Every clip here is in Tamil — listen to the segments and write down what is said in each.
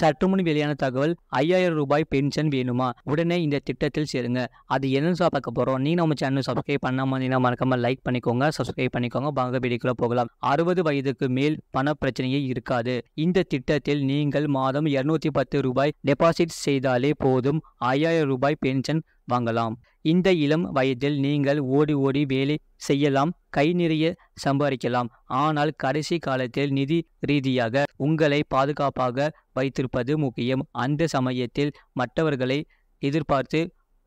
சற்று முன் வெளியான தகவல் ஐயாயிரம் ரூபாய் பென்ஷன் வேணுமா உடனே இந்த திட்டத்தில் சேருங்க அது என்னன்னு பார்க்க போகிறோம் நீ நம்ம சேனல் சப்ஸ்கிரைப் பண்ணாமல் நீனா மறக்காமல் லைக் பண்ணிக்கோங்க சப்ஸ்கிரைப் பண்ணிக்கோங்க பாங்க வீடியோக்குள்ள போகலாம் அறுபது வயதுக்கு மேல் பண பிரச்சனையே இருக்காது இந்த திட்டத்தில் நீங்கள் மாதம் இருநூத்தி பத்து ரூபாய் டெபாசிட் செய்தாலே போதும் ஐயாயிரம் ரூபாய் பென்ஷன் வாங்கலாம் இந்த இளம் வயதில் நீங்கள் ஓடி ஓடி வேலை செய்யலாம் கை நிறைய சம்பாதிக்கலாம் ஆனால் கடைசி காலத்தில் நிதி ரீதியாக உங்களை பாதுகாப்பாக வைத்திருப்பது முக்கியம் அந்த சமயத்தில் மற்றவர்களை எதிர்பார்த்து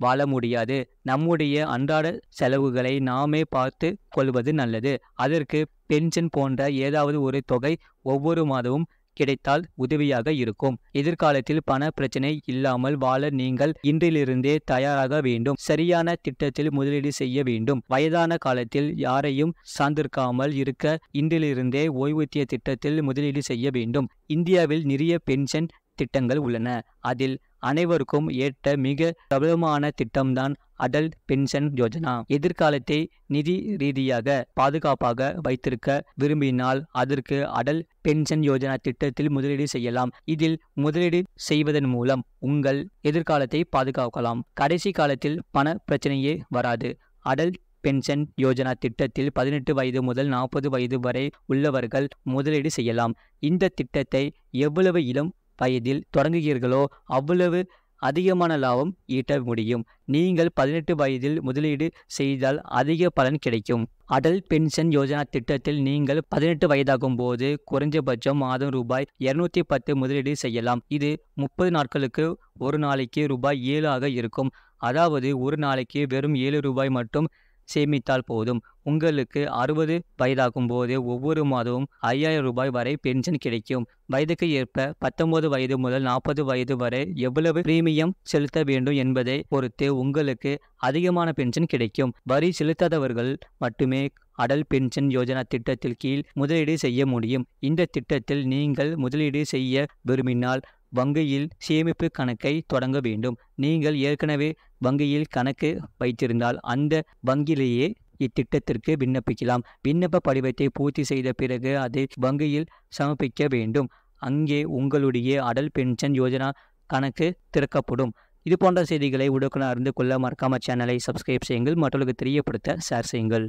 வாழ முடியாது நம்முடைய அன்றாட செலவுகளை நாமே பார்த்து கொள்வது நல்லது அதற்கு பென்ஷன் போன்ற ஏதாவது ஒரு தொகை ஒவ்வொரு மாதமும் கிடைத்தால் உதவியாக இருக்கும் எதிர்காலத்தில் பண பிரச்சனை இல்லாமல் வாழ நீங்கள் இன்றிலிருந்தே தயாராக வேண்டும் சரியான திட்டத்தில் முதலீடு செய்ய வேண்டும் வயதான காலத்தில் யாரையும் சார்ந்திருக்காமல் இருக்க இன்றிலிருந்தே ஓய்வூதிய திட்டத்தில் முதலீடு செய்ய வேண்டும் இந்தியாவில் நிறைய பென்ஷன் திட்டங்கள் உள்ளன அதில் அனைவருக்கும் ஏற்ற மிக பிரபலமான திட்டம்தான் அடல் பென்ஷன் யோஜனா எதிர்காலத்தை நிதி ரீதியாக பாதுகாப்பாக வைத்திருக்க விரும்பினால் அதற்கு அடல் பென்ஷன் யோஜனா திட்டத்தில் முதலீடு செய்யலாம் இதில் முதலீடு செய்வதன் மூலம் உங்கள் எதிர்காலத்தை பாதுகாக்கலாம் கடைசி காலத்தில் பண பிரச்சனையே வராது அடல் பென்ஷன் யோஜனா திட்டத்தில் பதினெட்டு வயது முதல் நாற்பது வயது வரை உள்ளவர்கள் முதலீடு செய்யலாம் இந்த திட்டத்தை எவ்வளவு இளம் வயதில் தொடங்குகிறீர்களோ அவ்வளவு அதிகமான லாபம் ஈட்ட முடியும் நீங்கள் பதினெட்டு வயதில் முதலீடு செய்தால் அதிக பலன் கிடைக்கும் அடல் பென்ஷன் யோஜனா திட்டத்தில் நீங்கள் பதினெட்டு வயதாகும் போது குறைஞ்சபட்சம் மாதம் ரூபாய் இருநூத்தி பத்து முதலீடு செய்யலாம் இது முப்பது நாட்களுக்கு ஒரு நாளைக்கு ரூபாய் ஏழு ஆக இருக்கும் அதாவது ஒரு நாளைக்கு வெறும் ஏழு ரூபாய் மட்டும் சேமித்தால் போதும் உங்களுக்கு அறுபது வயதாகும் போது ஒவ்வொரு மாதமும் ஐயாயிரம் ரூபாய் வரை பென்ஷன் கிடைக்கும் வயதுக்கு ஏற்ப பத்தொன்பது வயது முதல் நாற்பது வயது வரை எவ்வளவு பிரீமியம் செலுத்த வேண்டும் என்பதை பொறுத்து உங்களுக்கு அதிகமான பென்ஷன் கிடைக்கும் வரி செலுத்தாதவர்கள் மட்டுமே அடல் பென்ஷன் யோஜனா திட்டத்தில் கீழ் முதலீடு செய்ய முடியும் இந்த திட்டத்தில் நீங்கள் முதலீடு செய்ய விரும்பினால் வங்கியில் சேமிப்பு கணக்கை தொடங்க வேண்டும் நீங்கள் ஏற்கனவே வங்கியில் கணக்கு வைத்திருந்தால் அந்த வங்கியிலேயே இத்திட்டத்திற்கு விண்ணப்பிக்கலாம் விண்ணப்ப படிவத்தை பூர்த்தி செய்த பிறகு அதை வங்கியில் சமர்ப்பிக்க வேண்டும் அங்கே உங்களுடைய அடல் பென்ஷன் யோஜனா கணக்கு திறக்கப்படும் இது போன்ற செய்திகளை உடனுக்குடன் அறிந்து கொள்ள மறக்காம சேனலை சப்ஸ்கிரைப் செய்யுங்கள் மற்றவர்களுக்கு தெரியப்படுத்த ஷேர் செய்யுங்கள்